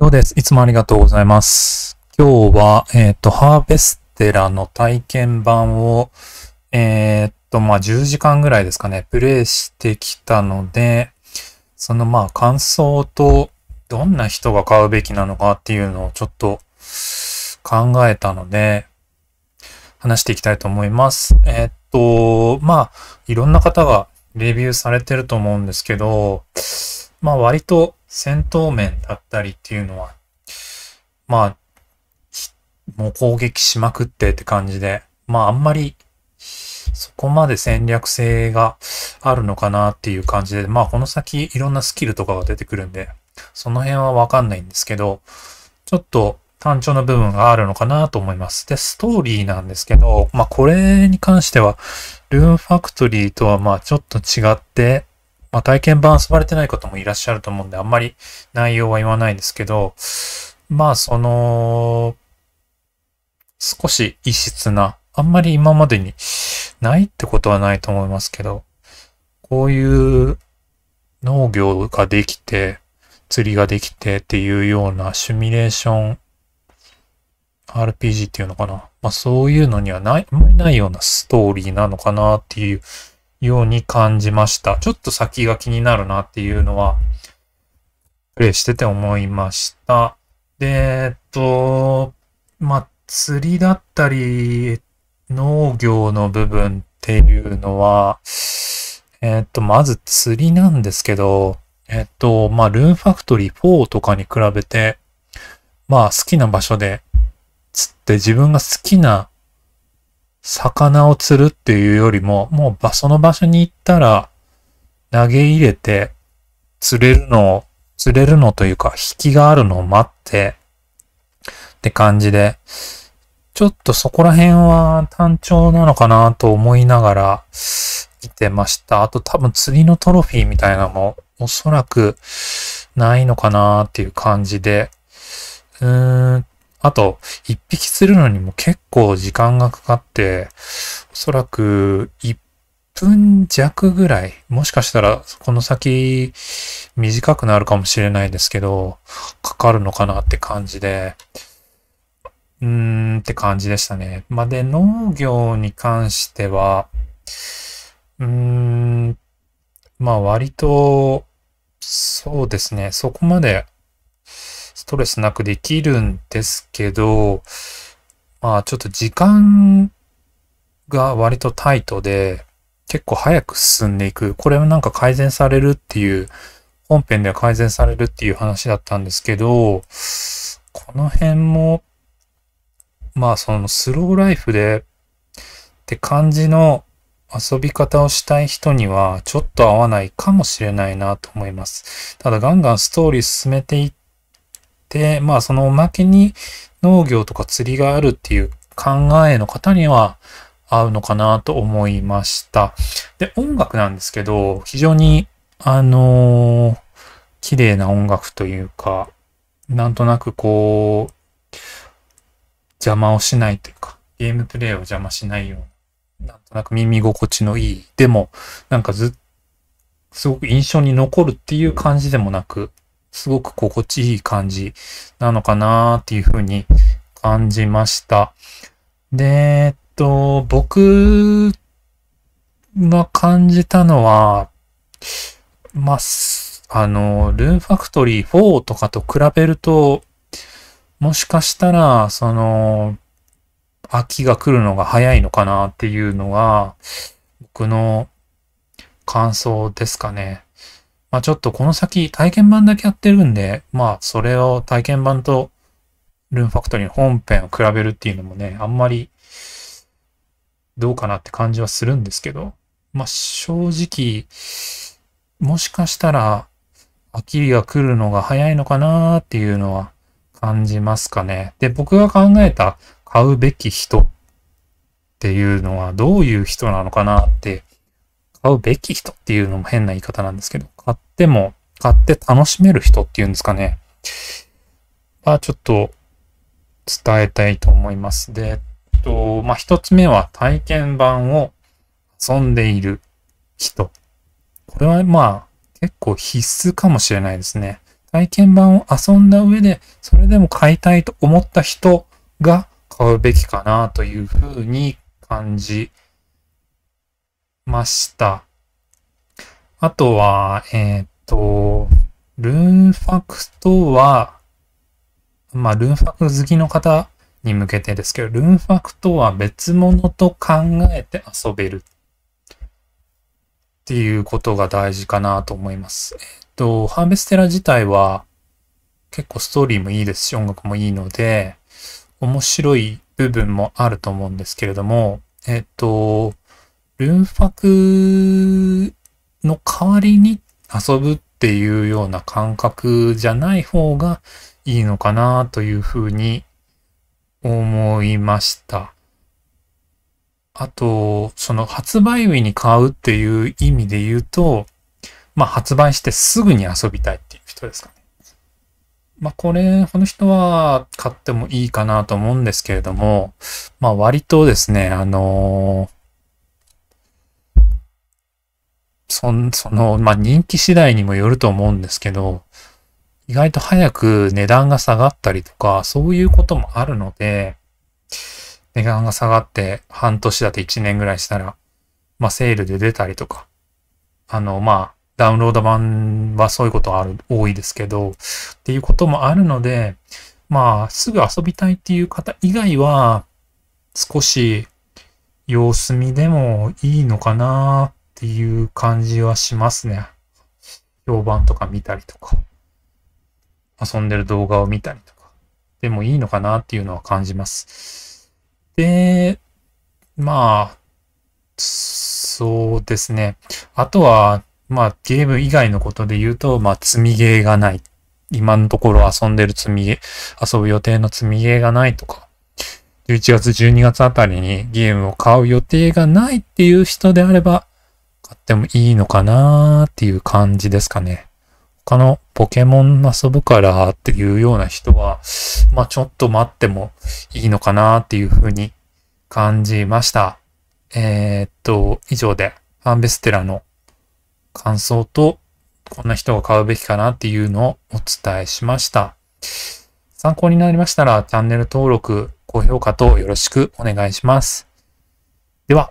ようです。いつもありがとうございます。今日は、えっ、ー、と、ハーベステラの体験版を、えっ、ー、と、まあ、10時間ぐらいですかね、プレイしてきたので、その、まあ、感想と、どんな人が買うべきなのかっていうのをちょっと考えたので、話していきたいと思います。えっ、ー、と、まあ、いろんな方がレビューされてると思うんですけど、まあ、割と戦闘面だったりっていうのは、まあ、もう攻撃しまくってって感じで、まああんまりそこまで戦略性があるのかなっていう感じで、まあこの先いろんなスキルとかが出てくるんで、その辺はわかんないんですけど、ちょっと単調な部分があるのかなと思います。で、ストーリーなんですけど、まあこれに関しては、ルーンファクトリーとはまあちょっと違って、まあ、体験版遊ばれてない方もいらっしゃると思うんで、あんまり内容は言わないんですけど、まあ、その、少し異質な、あんまり今までにないってことはないと思いますけど、こういう農業ができて、釣りができてっていうようなシミュレーション RPG っていうのかな。まあそういうのにはない、あんまりないようなストーリーなのかなっていうように感じました。ちょっと先が気になるなっていうのは、プレイしてて思いました。で、えっと、まあ、釣りだったり、農業の部分っていうのは、えっと、まず釣りなんですけど、えっと、まあ、ルーンファクトリー4とかに比べて、まあ、好きな場所で釣って自分が好きな魚を釣るっていうよりも、もう場その場所に行ったら、投げ入れて、釣れるのを、釣れるのというか、引きがあるのを待って、って感じで、ちょっとそこら辺は単調なのかなと思いながら見てました。あと多分釣りのトロフィーみたいなのもおそらくないのかなっていう感じで、うーんあと、一匹釣るのにも結構時間がかかって、おそらく1分弱ぐらい、もしかしたらこの先短くなるかもしれないですけど、かかるのかなって感じで、うーんって感じでしたね。まあ、で、農業に関しては、うーん、まあ割と、そうですね、そこまでストレスなくできるんですけど、まあちょっと時間が割とタイトで、結構早く進んでいく。これもなんか改善されるっていう、本編では改善されるっていう話だったんですけど、この辺も、まあそのスローライフでって感じの遊び方をしたい人にはちょっと合わないかもしれないなと思います。ただガンガンストーリー進めていっで、まあそのおまけに農業とか釣りがあるっていう考えの方には合うのかなと思いました。で、音楽なんですけど、非常に、あのー、綺麗な音楽というか、なんとなくこう、邪魔をしないというか、ゲームプレイを邪魔しないような、なんとなく耳心地のいい、でも、なんかずっすごく印象に残るっていう感じでもなく、すごく心地いい感じなのかなっていうふうに感じました。で、えっと、僕が感じたのは、まあ、あの、ルーンファクトリー4とかと比べると、もしかしたら、その、秋が来るのが早いのかなっていうのが、僕の感想ですかね。まあちょっとこの先体験版だけやってるんで、まあそれを体験版とルーンファクトリーの本編を比べるっていうのもね、あんまりどうかなって感じはするんですけど、まあ正直、もしかしたら飽きりが来るのが早いのかなっていうのは感じますかね。で、僕が考えた買うべき人っていうのはどういう人なのかなって買うべき人っていうのも変な言い方なんですけど、買っても、買って楽しめる人っていうんですかね。は、ちょっと伝えたいと思います。で、えっと、まあ、一つ目は体験版を遊んでいる人。これはまあ、結構必須かもしれないですね。体験版を遊んだ上で、それでも買いたいと思った人が買うべきかなというふうに感じました。あとは、えっ、ー、と、ルーンファクトは、まあ、ルーンファク好きの方に向けてですけど、ルーンファクトは別物と考えて遊べるっていうことが大事かなと思います。えっ、ー、と、ハーベステラ自体は結構ストーリーもいいですし、音楽もいいので、面白い部分もあると思うんですけれども、えっ、ー、と、ルンァクの代わりに遊ぶっていうような感覚じゃない方がいいのかなというふうに思いました。あと、その発売日に買うっていう意味で言うと、まあ発売してすぐに遊びたいっていう人ですかね。まあこれ、この人は買ってもいいかなと思うんですけれども、まあ割とですね、あのーその、まあ、人気次第にもよると思うんですけど、意外と早く値段が下がったりとか、そういうこともあるので、値段が下がって半年だって1年ぐらいしたら、まあ、セールで出たりとか、あの、まあ、ダウンロード版はそういうことある、多いですけど、っていうこともあるので、まあ、すぐ遊びたいっていう方以外は、少し様子見でもいいのかなっていう感じはしますね。評判とか見たりとか、遊んでる動画を見たりとか、でもいいのかなっていうのは感じます。で、まあ、そうですね。あとは、まあ、ゲーム以外のことで言うと、まあ、積みゲーがない。今のところ遊んでる積みゲー、遊ぶ予定の積みゲーがないとか、11月、12月あたりにゲームを買う予定がないっていう人であれば、あってもいいのかなーっていう感じですかね。他のポケモン遊ぶからっていうような人は、まあちょっと待ってもいいのかなっていうふうに感じました。えー、っと、以上でファンベステラの感想と、こんな人が買うべきかなっていうのをお伝えしました。参考になりましたらチャンネル登録、高評価とよろしくお願いします。では。